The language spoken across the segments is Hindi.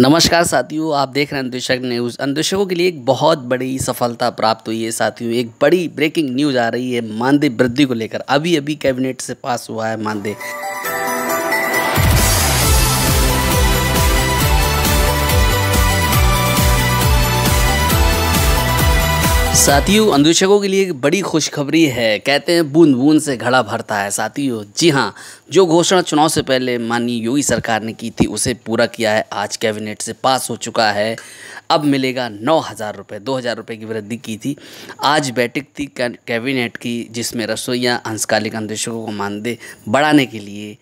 नमस्कार साथियों आप देख रहे हैं अंदेशक न्यूज़ अंदेशकों के लिए एक बहुत बड़ी सफलता प्राप्त हुई है साथियों एक बड़ी ब्रेकिंग न्यूज़ आ रही है मानदेय वृद्धि को लेकर अभी अभी कैबिनेट से पास हुआ है मानदेय साथियों अन्वेषकों के लिए एक बड़ी खुशखबरी है कहते हैं बूंद बूंद से घड़ा भरता है साथियों जी हाँ जो घोषणा चुनाव से पहले माननीय योगी सरकार ने की थी उसे पूरा किया है आज कैबिनेट से पास हो चुका है अब मिलेगा नौ हज़ार रुपये दो हज़ार रुपये की वृद्धि की थी आज बैठक थी कैबिनेट की जिसमें रसोईयाँ अंशकालिक अन्वेषकों को मानदेय बढ़ाने के लिए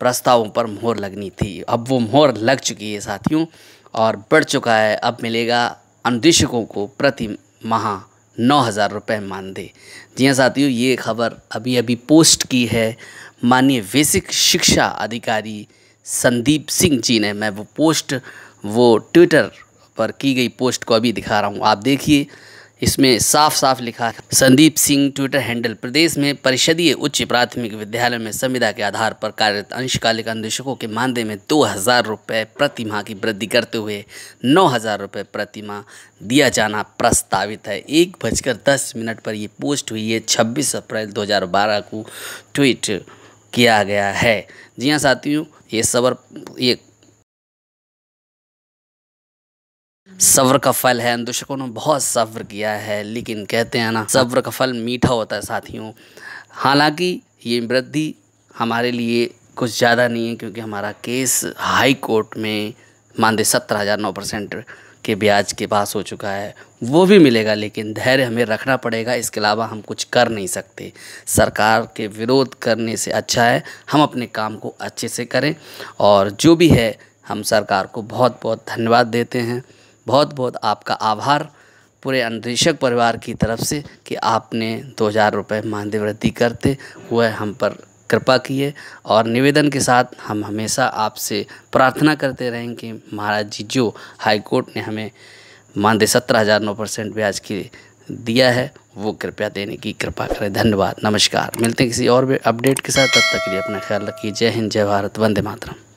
प्रस्तावों पर मोहर लगनी थी अब वो मोहर लग चुकी है साथियों और बढ़ चुका है अब मिलेगा अन्वेषकों को प्रति माह नौ हज़ार रुपये मानदेय जी हाँ साथियों ये खबर अभी अभी पोस्ट की है माननीय बेसिक शिक्षा अधिकारी संदीप सिंह जी ने मैं वो पोस्ट वो ट्विटर पर की गई पोस्ट को अभी दिखा रहा हूँ आप देखिए इसमें साफ साफ लिखा संदीप सिंह ट्विटर हैंडल प्रदेश में परिषदीय उच्च प्राथमिक विद्यालय में संविदा के आधार पर कार्यरत अंशकालिक अन्वेषकों के मानदेय में दो हज़ार रुपये प्रतिमा की वृद्धि करते हुए नौ हज़ार रुपये प्रतिमा दिया जाना प्रस्तावित है एक बजकर दस मिनट पर यह पोस्ट हुई है छब्बीस अप्रैल दो को ट्वीट किया गया है जी हाँ साथियों ये सबर ये सब्र का फल है दुशकों ने बहुत सब्र किया है लेकिन कहते हैं ना सब्र का फल मीठा होता है साथियों हालांकि ये वृद्धि हमारे लिए कुछ ज़्यादा नहीं है क्योंकि हमारा केस हाई कोर्ट में दे सत्रह हज़ार नौ परसेंट के ब्याज के पास हो चुका है वो भी मिलेगा लेकिन धैर्य हमें रखना पड़ेगा इसके अलावा हम कुछ कर नहीं सकते सरकार के विरोध करने से अच्छा है हम अपने काम को अच्छे से करें और जो भी है हम सरकार को बहुत बहुत धन्यवाद देते हैं बहुत बहुत आपका आभार पूरे अंधेशक परिवार की तरफ से कि आपने दो हज़ार रुपये मानदेय वृद्धि करते हुए हम पर कृपा किए और निवेदन के साथ हम हमेशा आपसे प्रार्थना करते रहें कि महाराज जी जो हाईकोर्ट ने हमें मानदेय सत्रह हज़ार नौ परसेंट ब्याज की दिया है वो कृपया देने की कृपा करें धन्यवाद नमस्कार मिलते हैं किसी और भी अपडेट के साथ तब तक के लिए अपना ख्याल रखिए जय हिंद जय भारत वंदे मातरम